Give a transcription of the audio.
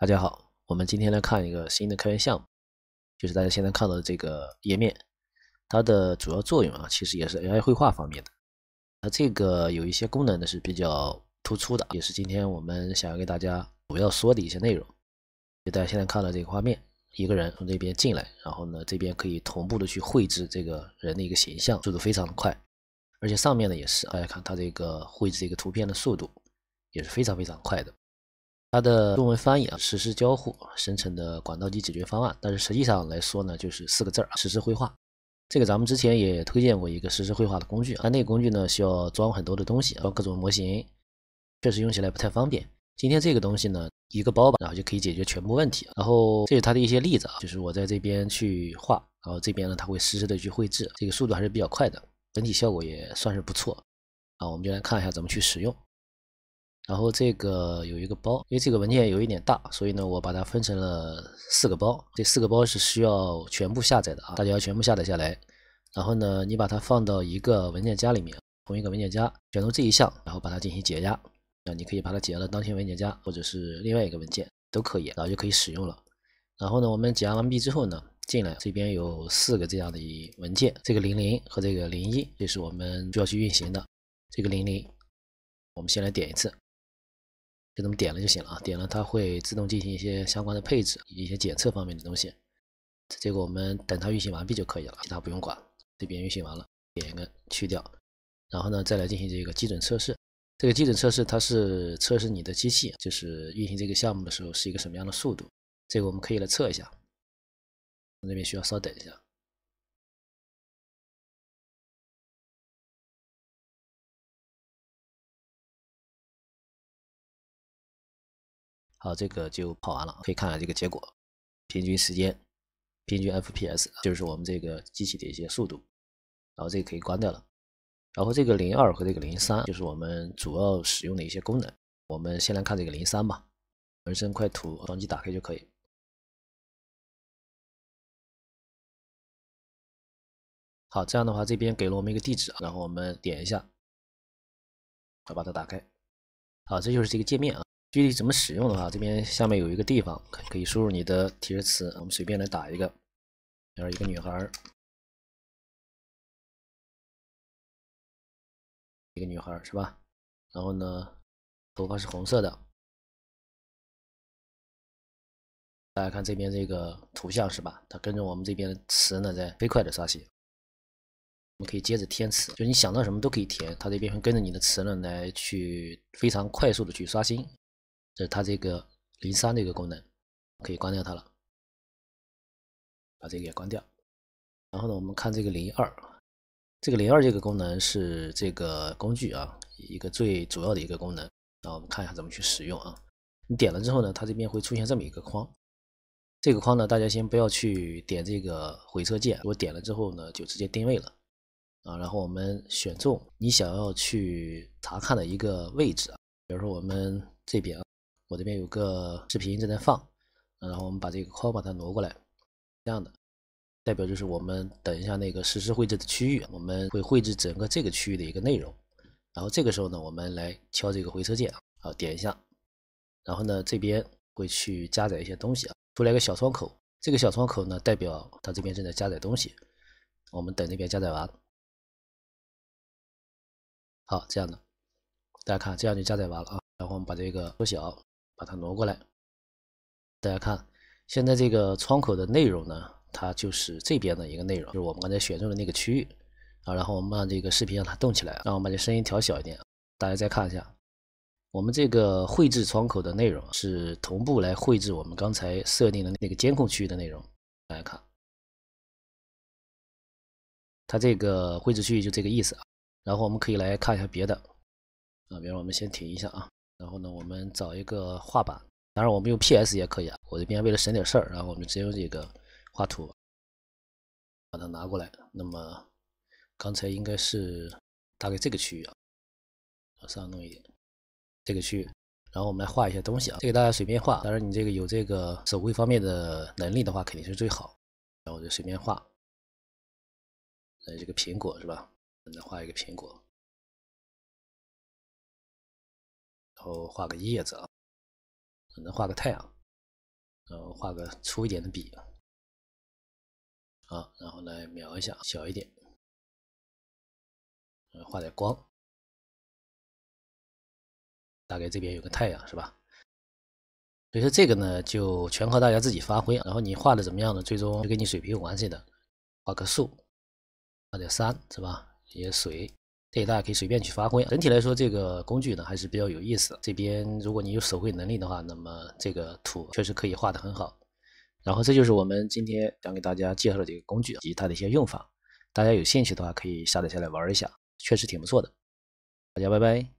大家好，我们今天来看一个新的开源项目，就是大家现在看到的这个页面，它的主要作用啊，其实也是 AI 绘画方面的。那这个有一些功能呢是比较突出的，也是今天我们想要给大家主要说的一些内容。就大家现在看到这个画面，一个人从这边进来，然后呢，这边可以同步的去绘制这个人的一个形象，速度非常的快，而且上面呢也是，大家看它这个绘制这个图片的速度也是非常非常快的。它的中文翻译啊，实时交互生成的管道机解决方案，但是实际上来说呢，就是四个字儿，实时绘画。这个咱们之前也推荐过一个实时绘画的工具，但那个工具呢需要装很多的东西，装各种模型，确实用起来不太方便。今天这个东西呢，一个包吧，然后就可以解决全部问题。然后这是它的一些例子啊，就是我在这边去画，然后这边呢，它会实时的去绘制，这个速度还是比较快的，整体效果也算是不错啊。我们就来看一下怎么去使用。然后这个有一个包，因为这个文件有一点大，所以呢我把它分成了四个包。这四个包是需要全部下载的啊，大家要全部下载下来。然后呢你把它放到一个文件夹里面，同一个文件夹，选中这一项，然后把它进行解压。啊，你可以把它解到当前文件夹，或者是另外一个文件都可以，然后就可以使用了。然后呢我们解压完毕之后呢，进来这边有四个这样的文件，这个零零和这个零一，这是我们需要去运行的。这个零零，我们先来点一次。就这么点了就行了啊，点了它会自动进行一些相关的配置，一些检测方面的东西。这个我们等它运行完毕就可以了，其他不用管。这边运行完了，点一个去掉，然后呢再来进行这个基准测试。这个基准测试它是测试你的机器，就是运行这个项目的时候是一个什么样的速度。这个我们可以来测一下。那边需要稍等一下。好，这个就跑完了，可以看看这个结果，平均时间，平均 FPS，就是我们这个机器的一些速度。然后这个可以关掉了。然后这个零二和这个零三就是我们主要使用的一些功能。我们先来看这个零三吧，纹身快图，双击打开就可以。好，这样的话，这边给了我们一个地址，然后我们点一下，好把它打开。好，这就是这个界面啊。具体怎么使用的话，这边下面有一个地方可以输入你的提示词，我们随便来打一个，比如一个女孩，一个女孩是吧？然后呢，头发是红色的，大家看这边这个图像，是吧？它跟着我们这边的词呢，在飞快的刷新，我们可以接着填词，就你想到什么都可以填，它这边会跟着你的词呢来去非常快速的去刷新。这是它这个零三的一个功能，可以关掉它了，把这个也关掉。然后呢，我们看这个零二，这个零二这个功能是这个工具啊一个最主要的一个功能。那我们看一下怎么去使用啊？你点了之后呢，它这边会出现这么一个框，这个框呢，大家先不要去点这个回车键。我点了之后呢，就直接定位了啊。然后我们选中你想要去查看的一个位置啊，比如说我们这边啊。我这边有个视频正在放，然后我们把这个框把它挪过来，这样的，代表就是我们等一下那个实时绘制的区域，我们会绘制整个这个区域的一个内容。然后这个时候呢，我们来敲这个回车键啊，点一下，然后呢，这边会去加载一些东西啊，出来个小窗口，这个小窗口呢，代表它这边正在加载东西，我们等这边加载完，好，这样的，大家看，这样就加载完了啊，然后我们把这个缩小。把它挪过来，大家看，现在这个窗口的内容呢，它就是这边的一个内容，就是我们刚才选中的那个区域啊。然后我们让这个视频让它动起来，让我们把这声音调小一点。大家再看一下，我们这个绘制窗口的内容是同步来绘制我们刚才设定的那个监控区域的内容。大家看，它这个绘制区域就这个意思啊。然后我们可以来看一下别的啊，比如我们先停一下啊。然后呢，我们找一个画板，当然我们用 PS 也可以啊。我这边为了省点事儿，然后我们直接用这个画图把它拿过来。那么刚才应该是大概这个区域啊，往上弄一点这个区域，然后我们来画一些东西啊。这个大家随便画，当然你这个有这个手绘方面的能力的话，肯定是最好。然后我就随便画，呃，这个苹果是吧？我们画一个苹果。然后画个叶子啊，可能画个太阳，然后画个粗一点的笔啊，然后来描一下，小一点，画点光，大概这边有个太阳是吧？所以说这个呢，就全靠大家自己发挥。然后你画的怎么样呢？最终就跟你水平有关系的。画个树，画点山是吧？一些水。这大家可以随便去发挥。整体来说，这个工具呢还是比较有意思。这边如果你有手绘能力的话，那么这个图确实可以画得很好。然后这就是我们今天想给大家介绍的这个工具以及它的一些用法。大家有兴趣的话可以下载下来玩一下，确实挺不错的。大家拜拜。